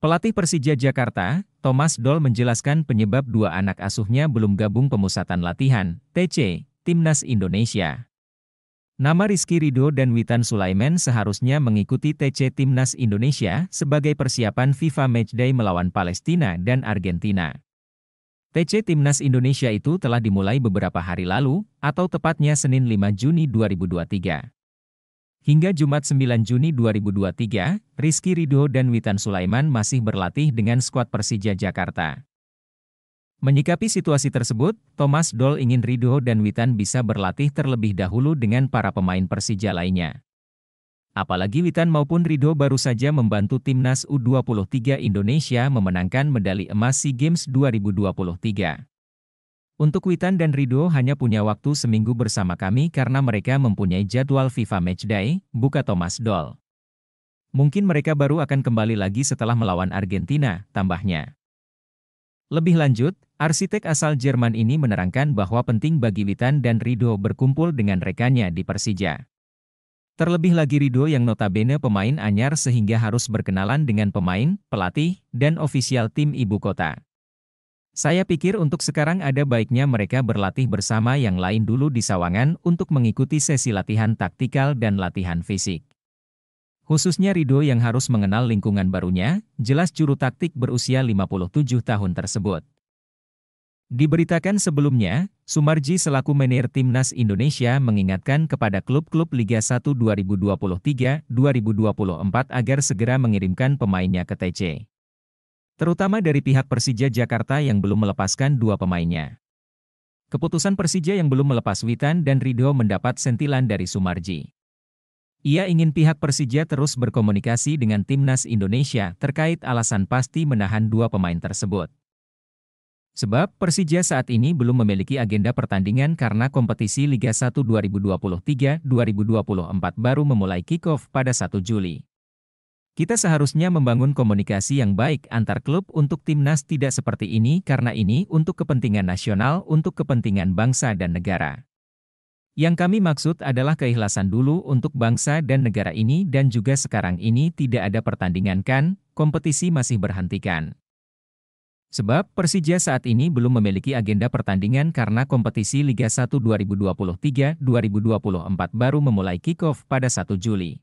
Pelatih Persija Jakarta, Thomas Doll menjelaskan penyebab dua anak asuhnya belum gabung pemusatan latihan, TC, Timnas Indonesia. Nama Rizky Rido dan Witan Sulaiman seharusnya mengikuti TC Timnas Indonesia sebagai persiapan FIFA Matchday melawan Palestina dan Argentina. TC Timnas Indonesia itu telah dimulai beberapa hari lalu, atau tepatnya Senin 5 Juni 2023. Hingga Jumat 9 Juni 2023, Rizky Ridho dan Witan Sulaiman masih berlatih dengan skuad Persija Jakarta. Menyikapi situasi tersebut, Thomas Doll ingin Ridho dan Witan bisa berlatih terlebih dahulu dengan para pemain Persija lainnya. Apalagi Witan maupun Ridho baru saja membantu timnas U23 Indonesia memenangkan medali emas SEA Games 2023. Untuk Witan dan Rido hanya punya waktu seminggu bersama kami karena mereka mempunyai jadwal FIFA Matchday, buka Thomas Doll. Mungkin mereka baru akan kembali lagi setelah melawan Argentina, tambahnya. Lebih lanjut, arsitek asal Jerman ini menerangkan bahwa penting bagi Witan dan Rido berkumpul dengan rekannya di Persija. Terlebih lagi Rido yang notabene pemain anyar sehingga harus berkenalan dengan pemain, pelatih, dan ofisial tim ibu kota. Saya pikir untuk sekarang ada baiknya mereka berlatih bersama yang lain dulu di Sawangan untuk mengikuti sesi latihan taktikal dan latihan fisik. Khususnya Rido yang harus mengenal lingkungan barunya, jelas juru taktik berusia 57 tahun tersebut. Diberitakan sebelumnya, Sumarji selaku manajer Timnas Indonesia mengingatkan kepada klub-klub Liga 1 2023-2024 agar segera mengirimkan pemainnya ke TC. Terutama dari pihak Persija Jakarta yang belum melepaskan dua pemainnya. Keputusan Persija yang belum melepas Witan dan Rido mendapat sentilan dari Sumarji. Ia ingin pihak Persija terus berkomunikasi dengan Timnas Indonesia terkait alasan pasti menahan dua pemain tersebut. Sebab Persija saat ini belum memiliki agenda pertandingan karena kompetisi Liga 1 2023-2024 baru memulai kick-off pada 1 Juli. Kita seharusnya membangun komunikasi yang baik antar klub untuk timnas tidak seperti ini karena ini untuk kepentingan nasional, untuk kepentingan bangsa dan negara. Yang kami maksud adalah keikhlasan dulu untuk bangsa dan negara ini dan juga sekarang ini tidak ada pertandingan kan, kompetisi masih berhentikan. Sebab Persija saat ini belum memiliki agenda pertandingan karena kompetisi Liga 1 2023-2024 baru memulai kick-off pada 1 Juli.